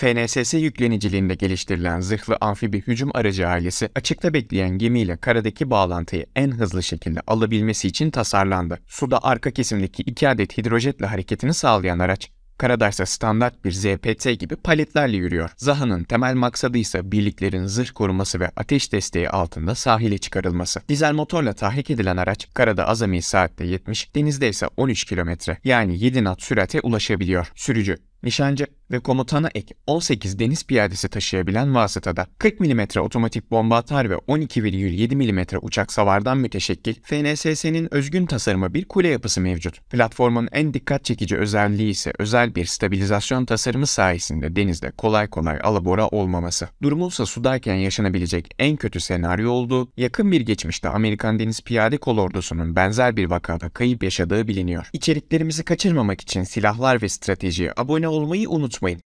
FNSS yükleniciliğinde geliştirilen zırhlı amfibi hücum aracı ailesi açıkta bekleyen gemiyle karadaki bağlantıyı en hızlı şekilde alabilmesi için tasarlandı. Suda arka kesimdeki iki adet hidrojetle hareketini sağlayan araç Karadaysa standart bir ZPT gibi paletlerle yürüyor. Zaha'nın temel maksadı ise birliklerin zırh koruması ve ateş desteği altında sahile çıkarılması. Dizel motorla tahrik edilen araç karada azami saatte 70, denizde ise 13 kilometre yani 7 knot sürate ulaşabiliyor. Sürücü, nişancı ve komutana ek 18 deniz piyadesi taşıyabilen vasıtada 40 mm otomatik bomba atar ve 12,7 mm uçak savardan müteşekkil FNSS'nin özgün tasarımı bir kule yapısı mevcut. Platformun en dikkat çekici özelliği ise özel bir stabilizasyon tasarımı sayesinde denizde kolay kolay alabora olmaması. Durumulsa sudayken yaşanabilecek en kötü senaryo olduğu, yakın bir geçmişte Amerikan Deniz Piyade Kol Ordusu'nun benzer bir vakada kayıp yaşadığı biliniyor. İçeriklerimizi kaçırmamak için silahlar ve stratejiye abone olmayı unutmayın Wait.